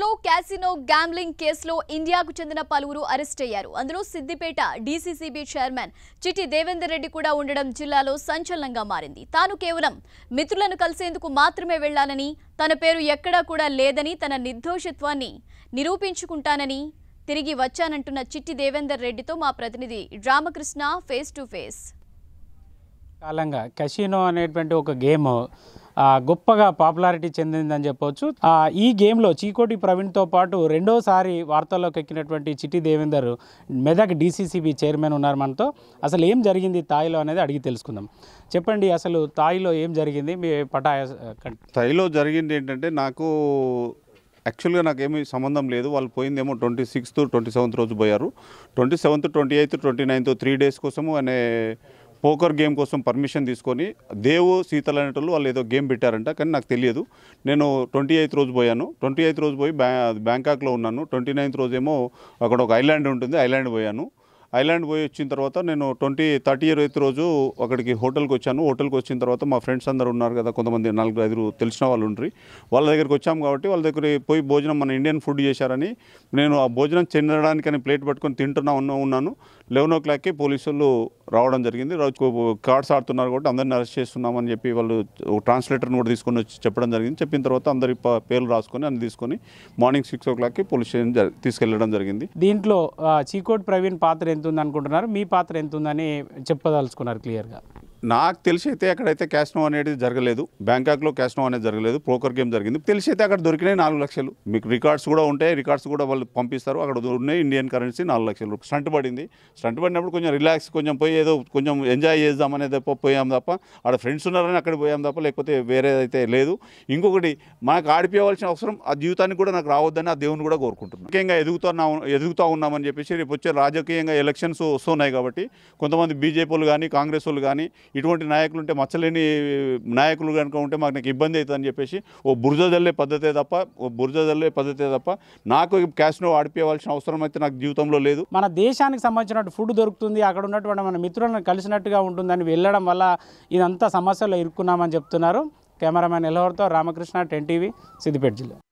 లో casino gambling కేసులో ఇండియాకు చెందిన పలువురు అరెస్ట్ అయ్యారు అందులో సిద్దిపేట డీసీసీబీ చైర్మన్ చిటి దేవేందర్ రెడ్డి కూడా ఉండడం జిల్లాలో సంచలనంగా మారింది తాను కేవలం మిత్రులను కలిసేందుకు మాత్రమే వెళ్లానని తన పేరు ఎక్కడా కూడా లేదని తన నిర్దోషత్వాన్ని నిరూపించుకుంటానని తిరిగి వచ్చానంటున్న చిట్టి దేవేందర్ రెడ్డితో మా ప్రతినిధి రామకృష్ణ ఫేస్ టు ఫేస్ కాలంగా కసినో అనేటువంటి ఒక గేమ్ గొప్పగా పాపులారిటీ చెందిందని చెప్పవచ్చు ఈ గేమ్లో చీకోటి ప్రవీణ్తో పాటు రెండోసారి వార్తల్లోకి ఎక్కినటువంటి చిట్టి దేవేందర్ మెదక్ డీసీసీబీ చైర్మన్ ఉన్నారు మనతో అసలు ఏం జరిగింది తాయిలో అనేది అడిగి తెలుసుకుందాం చెప్పండి అసలు తాయిలో ఏం జరిగింది మీ పటాయ తాయిలో జరిగింది ఏంటంటే నాకు యాక్చువల్గా నాకేమీ సంబంధం లేదు వాళ్ళు పోయిందేమో ట్వంటీ సిక్స్త్ ట్వంటీ సెవెంత్ రోజు పోయారు twenty seventh twenty eighth twenty ninth three days కోసము అనే పోకర్ గేమ్ కోసం పర్మిషన్ తీసుకొని దేవు సీతలు అనేటోళ్ళు వాళ్ళు ఏదో గేమ్ పెట్టారంట కానీ నాకు తెలియదు నేను ట్వంటీ ఎయిత్ రోజు పోయాను ట్వంటీ ఎయిత్ రోజు పోయి బ్యాంకాక్లో ఉన్నాను ట్వంటీ నైన్త్ రోజేమో అక్కడ ఒక ఐలాండ్ ఉంటుంది ఐలాండ్ పోయాను ఐలాండ్ పోయి వచ్చిన తర్వాత నేను ట్వంటీ థర్టీ ఇయర్ అయితే రోజు అక్కడికి హోటల్కి వచ్చాను హోటల్కి వచ్చిన తర్వాత మా ఫ్రెండ్స్ అందరు ఉన్నారు కదా కొంతమంది నలుగురు ఐదుగురు తెలిసిన వాళ్ళు ఉండ్రి వాళ్ళ దగ్గరికి వచ్చాము కాబట్టి వాళ్ళ దగ్గర పోయి భోజనం మన ఇండియన్ ఫుడ్ చేశారని నేను ఆ భోజనం చెందడానికని ప్లేట్ పట్టుకొని తింటున్నా ఉన్నాను లెవెన్ ఓ క్లాక్కి పోలీసులు రావడం జరిగింది కార్డ్స్ ఆడుతున్నారు కాబట్టి అందరిని అరెస్ట్ చేస్తున్నామని చెప్పి వాళ్ళు ట్రాన్స్లేటర్ని కూడా తీసుకొని వచ్చి చెప్పడం జరిగింది చెప్పిన తర్వాత అందరి పేర్లు రాసుకొని అన్ని తీసుకొని మార్నింగ్ సిక్స్ ఓ క్లాక్కి పోలీస్ స్టేషన్ తీసుకెళ్ళడం జరిగింది దీంట్లో చీకోట్ ప్రవీణ్ పాత్ర ఎంత ఉంది అనుకుంటున్నారు మీ పాత్ర ఎంత ఉందని చెప్పదలుచుకున్నారు క్లియర్గా నాకు తెలిసి అయితే అక్కడైతే క్యాష్నో అనేది జరగలేదు బ్యాంకాక్లో క్యాష్నో అనేది జరగలేదు ప్రోకర్ గేమ్ జరిగింది తెలిసి అయితే అక్కడ దొరికినాయి నాలుగు లక్షలు మీకు రికార్డ్స్ కూడా ఉంటాయి రికార్డ్స్ కూడా వాళ్ళు పంపిస్తారు అక్కడ ఉన్నాయి ఇండియన్ కరెన్సీ నాలుగు లక్షలు స్టంట్ పడింది స్టంట్ పడినప్పుడు కొంచెం రిలాక్స్ కొంచెం పోయి ఏదో కొంచెం ఎంజాయ్ చేద్దాం అనేది తప్ప పోయాం తప్ప అక్కడ ఫ్రెండ్స్ ఉన్నారని అక్కడ పోయాం తప్ప లేకపోతే వేరే అయితే లేదు ఇంకొకటి మనకు ఆడిపోవాల్సిన అవసరం ఆ జీవితానికి కూడా నాకు రావద్దని ఆ దేవుని కూడా కోరుకుంటున్నాను ముఖ్యంగా ఎదుగుతున్నా ఎదుగుతూ ఉన్నామని చెప్పేసి రేపు వచ్చే రాజకీయంగా ఎలక్షన్స్ వస్తున్నాయి కాబట్టి కొంతమంది బీజేపీలు కానీ కాంగ్రెస్ వాళ్ళు కానీ ఇటువంటి నాయకులు ఉంటే మచ్చలేని నాయకులు కనుక ఉంటే మాకు నాకు ఇబ్బంది అవుతుందని చెప్పేసి ఓ బుర్జ జల్లే పద్ధతే తప్ప ఓ బుర్జ జల్లే పద్ధతే తప్ప నాకు క్యాష్నో ఆడిపోవాల్సిన అవసరం అయితే నాకు జీవితంలో లేదు మన దేశానికి సంబంధించినట్టు ఫుడ్ దొరుకుతుంది అక్కడ ఉన్నటువంటి మన మిత్రులను కలిసినట్టుగా ఉంటుందని వెళ్ళడం వల్ల ఇదంతా సమస్యలో ఇరుక్కున్నామని చెప్తున్నారు కెమెరామ్యాన్ ఎల్లవర్తో రామకృష్ణ టెన్ టీవీ సిద్దిపేట జిల్లా